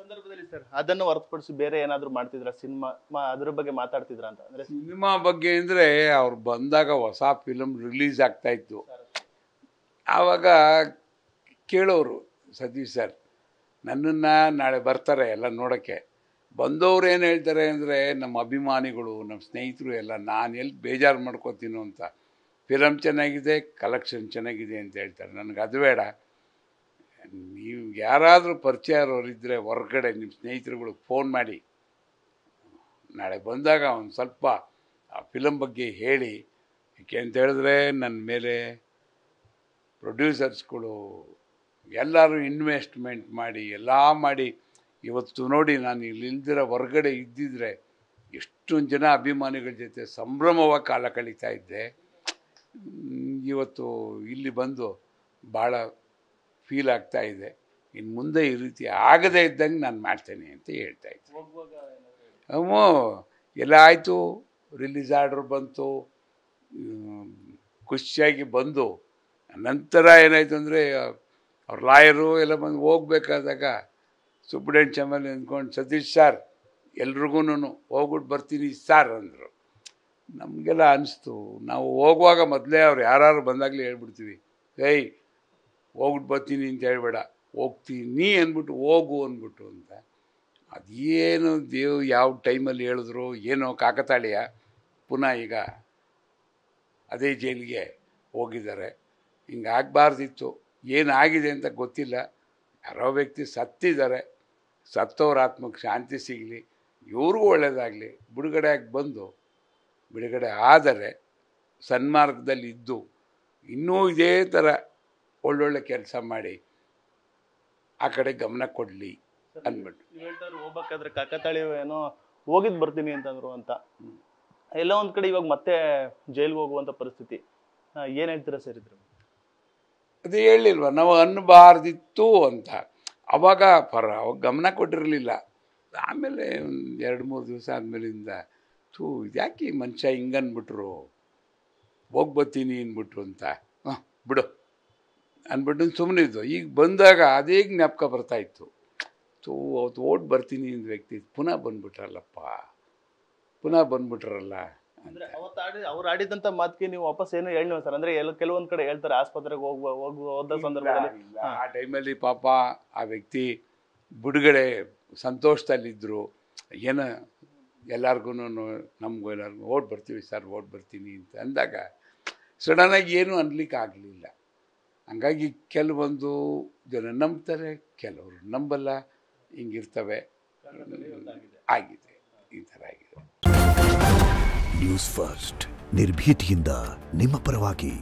ಸಂದರ್ಭದಲ್ಲಿ ಸರ್ ಅದನ್ನು ಹೊರತುಪಡಿಸಿ ಬೇರೆ ಏನಾದ್ರು ಮಾಡ್ತಿದ್ರ ಸಿನಿಮಾ ಅದ್ರ ಬಗ್ಗೆ ಮಾತಾಡ್ತಿದ್ರ ಅಂತ ಅಂದ್ರೆ ಸಿನಿಮಾ ಬಗ್ಗೆ ಅಂದ್ರೆ ಅವ್ರು ಬಂದಾಗ ಹೊಸ ಫಿಲಮ್ ರಿಲೀಸ್ ಆಗ್ತಾ ಇತ್ತು ಆವಾಗ ಕೇಳೋರು ಸತೀಶ್ ಸರ್ ನನ್ನನ್ನು ನಾಳೆ ಬರ್ತಾರೆ ಎಲ್ಲ ನೋಡೋಕ್ಕೆ ಬಂದವರು ಏನು ಹೇಳ್ತಾರೆ ಅಂದರೆ ನಮ್ಮ ಅಭಿಮಾನಿಗಳು ನಮ್ಮ ಸ್ನೇಹಿತರು ಎಲ್ಲ ನಾನು ಎಲ್ಲಿ ಬೇಜಾರು ಮಾಡ್ಕೋತೀನೋ ಅಂತ ಫಿಲಮ್ ಚೆನ್ನಾಗಿದೆ ಕಲೆಕ್ಷನ್ ಚೆನ್ನಾಗಿದೆ ಅಂತ ಹೇಳ್ತಾರೆ ನನಗೆ ಅದು ಬೇಡ ನೀವು ಯಾರಾದರೂ ಪರಿಚಯ ಇರೋರಿದ್ದರೆ ಹೊರಗಡೆ ನಿಮ್ಮ ಸ್ನೇಹಿತರುಗಳಿಗೆ ಫೋನ್ ಮಾಡಿ ನಾಳೆ ಬಂದಾಗ ಒಂದು ಸ್ವಲ್ಪ ಆ ಫಿಲಮ್ ಬಗ್ಗೆ ಹೇಳಿ ಯಾಕೆ ಅಂತ ಹೇಳಿದ್ರೆ ನನ್ನ ಮೇಲೆ ಪ್ರೊಡ್ಯೂಸರ್ಸ್ಗಳು ಎಲ್ಲರೂ ಇನ್ವೆಸ್ಟ್ಮೆಂಟ್ ಮಾಡಿ ಎಲ್ಲ ಮಾಡಿ ಇವತ್ತು ನೋಡಿ ನಾನು ಇಲ್ಲಿಲ್ದಿರ ಹೊರಗಡೆ ಇದ್ದಿದ್ರೆ ಎಷ್ಟೊಂದು ಜನ ಅಭಿಮಾನಿಗಳ ಜೊತೆ ಸಂಭ್ರಮವಾಗಿ ಕಾಲ ಕಳೀತಾ ಇದ್ದೆ ಇವತ್ತು ಇಲ್ಲಿ ಬಂದು ಭಾಳ ಫೀಲ್ ಆಗ್ತಾ ಇದೆ ಇನ್ನು ಮುಂದೆ ಈ ರೀತಿ ಆಗದೇ ಇದ್ದಂಗೆ ನಾನು ಮಾಡ್ತೇನೆ ಅಂತ ಹೇಳ್ತಾ ಇದ್ದೆ ಎಲ್ಲ ಆಯಿತು ರಿಲೀಸ್ ಆರ್ಡ್ರ್ ಬಂತು ಖುಷಿಯಾಗಿ ಬಂದು ನಂತರ ಏನಾಯಿತು ಅಂದರೆ ಅವ್ರ ಲಾಯರು ಎಲ್ಲ ಬಂದು ಹೋಗ್ಬೇಕಾದಾಗ ಸುಬ್ರಹ್ಮಣ್ಯ ಚಮಲ್ ಅಂದ್ಕೊಂಡು ಸತೀಶ್ ಸರ್ ಎಲ್ರಿಗೂ ಹೋಗ್ಬಿಟ್ಟು ಬರ್ತೀನಿ ಸರ್ ಅಂದರು ನಮಗೆಲ್ಲ ಅನಿಸ್ತು ನಾವು ಹೋಗುವಾಗ ಮೊದಲೇ ಅವ್ರು ಯಾರು ಬಂದಾಗಲೇ ಹೇಳ್ಬಿಡ್ತೀವಿ ಏಯ್ ಹೋಗ್ಬಿಟ್ಟು ಬರ್ತೀನಿ ಅಂತ ಹೇಳ್ಬೇಡ ಹೋಗ್ತೀನಿ ಅಂದ್ಬಿಟ್ಟು ಹೋಗು ಅಂದ್ಬಿಟ್ಟು ಅಂತ ಅದೇನು ದೇವ್ ಯಾವ ಟೈಮಲ್ಲಿ ಹೇಳಿದ್ರು ಏನೋ ಕಾಕತಾಳಿಯ ಪುನಃ ಈಗ ಅದೇ ಜೈಲಿಗೆ ಹೋಗಿದ್ದಾರೆ ಆಗಬಾರ್ದಿತ್ತು ಏನಾಗಿದೆ ಅಂತ ಗೊತ್ತಿಲ್ಲ ಯಾರೋ ವ್ಯಕ್ತಿ ಸತ್ತಿದ್ದಾರೆ ಸತ್ತವ್ರ ಆತ್ಮಕ್ಕೆ ಶಾಂತಿ ಸಿಗಲಿ ಇವ್ರಿಗೂ ಒಳ್ಳೆಯದಾಗಲಿ ಬಿಡುಗಡೆಯಾಗಿ ಬಂದು ಬಿಡುಗಡೆ ಆದರೆ ಸನ್ಮಾರ್ಗದಲ್ಲಿ ಇದ್ದು ಇನ್ನೂ ಇದೇ ಥರ ಒಳ್ಳೊಳ್ಳೆ ಕೆಲಸ ಮಾಡಿ ಆ ಕಡೆ ಗಮನ ಕೊಡಲಿ ಅಂದ್ಬಿಟ್ಟು ಹೋಗ್ಬೇಕಾದ್ರೆ ಕಾಕತಾಳಿ ಏನೋ ಹೋಗಿದ್ ಬರ್ತೀನಿ ಅಂತಂದ್ರು ಅಂತ ಎಲ್ಲ ಒಂದ್ ಕಡೆ ಇವಾಗ ಮತ್ತೆ ಜೈಲ್ಗೆ ಹೋಗುವಂತ ಪರಿಸ್ಥಿತಿ ಏನ್ ಹೇಳ್ತೀರಾ ಸರ್ ಇದ್ರ ಅದು ಹೇಳಿಲ್ವ ನಾವು ಅನ್ನಬಾರ್ದಿತ್ತು ಅಂತ ಅವಾಗ ಪರ ಅವಾಗ ಗಮನ ಕೊಟ್ಟಿರಲಿಲ್ಲ ಆಮೇಲೆ ಒಂದು ಎರಡು ಮೂರು ದಿವಸ ಆದಮೇಲಿಂದ ಥೂ ಇದ್ಯಾಕೆ ಮನುಷ್ಯ ಹಿಂಗನ್ಬಿಟ್ರು ಹೋಗಿ ಬರ್ತೀನಿ ಅಂದ್ಬಿಟ್ರು ಅಂತ ಹಾಂ ಬಿಡು ಅನ್ಬಿಟ್ಟು ಸುಮ್ಮನೆ ಇದ್ದು ಈಗ ಬಂದಾಗ ಅದೇ ಜ್ಞಾಪಕ ಬರ್ತಾ ಇತ್ತು ಸೊ ಅವತ್ತು ಓಟ್ ಬರ್ತೀನಿ ಅಂದ ವ್ಯಕ್ತಿ ಪುನಃ ಬಂದ್ಬಿಟ್ರಲ್ಲಪ್ಪ ಪುನಃ ಬಂದ್ಬಿಟ್ರಲ್ಲ ಆಡಿ ಅವ್ರು ಆಡಿದಂತ ಮಾತಿಗೆ ನೀವು ವಾಪಸ್ ಏನು ಹೇಳಿ ಸರ್ ಅಂದ್ರೆ ಕೆಲವೊಂದ್ ಕೆಲವೊಂದು ಕಡೆ ಹೇಳ್ತಾರೆ ಆಸ್ಪತ್ರೆಗೆ ಹೋಗುವ ಹೋಗುವ ಹೋದ ಸಂದರ್ಭದಲ್ಲಿ ಆ ಟೈಮಲ್ಲಿ ಪಾಪ ಆ ವ್ಯಕ್ತಿ ಬಿಡುಗಡೆ ಸಂತೋಷದಲ್ಲಿದ್ರು ಏನ ಎಲ್ಲಾರ್ಗು ನಮ್ಗೂ ಎಲ್ಲಾರ್ಗು ಓಟ್ ಬರ್ತೀವಿ ಸರ್ ಓಟ್ ಬರ್ತೀನಿ ಅಂತ ಅಂದಾಗ ಸಡನ್ನಾಗಿ ಏನು ಅನ್ಲಿಕ್ಕೆ ಆಗಲಿಲ್ಲ ಹಂಗಾಗಿ ಕೆಲವೊಂದು ಜನ ನಂಬ್ತಾರೆ ಕೆಲವರು ನಂಬಲ್ಲ ಹಿಂಗಿರ್ತವೆ ಆಗಿದೆ ಈ ಥರ ಆಗಿದೆ ನ್ಯೂಸ್ ಫಸ್ಟ್ ನಿರ್ಭೀತಿಯಿಂದ ನಿಮ್ಮ ಪರವಾಗಿ